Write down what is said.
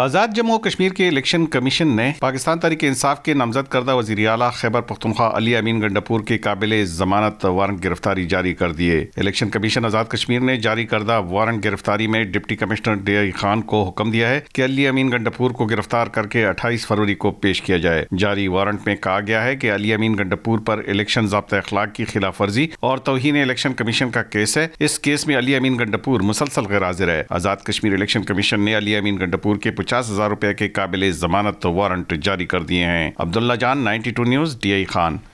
आज़ाद जम्मू कश्मीर के election commission ने पाकिस्तान तरीके इंसाफ के नामजद करदा वजी अला खैबर पख्तनख्वा अली अमीन गंडापुर के काबिल जमानत वारंट गिरफ्तारी जारी कर दिए इलेक्शन कमीशन आज़ाद कश्मीर ने जारी करदा वारंट गिरफ्तारी में डिप्टी कमिश्नर डी खान को हुक्म दिया है कि अली अमीन गंडापुर को गिरफ्तार करके अट्ठाईस फरवरी को पेश किया जाए जारी वारंट में कहा गया है कि अली अमीन गंडापुर पर इलेक्शन जब्त अखलाक की खिलाफ वर्जी और तोहन इलेक्शन कमीशन का केस है इस केस में अली अमीन गंडापुर मुसलसल गैर हाजिर है आज़ाद कश्मीर इलेक्शन कमीशन ने अली अमीन गंडापुर के पचास हजार रुपए के काबिल जमानत वारंट जारी कर दिए हैं अब्दुल्ला जान टू न्यूज डी आई खान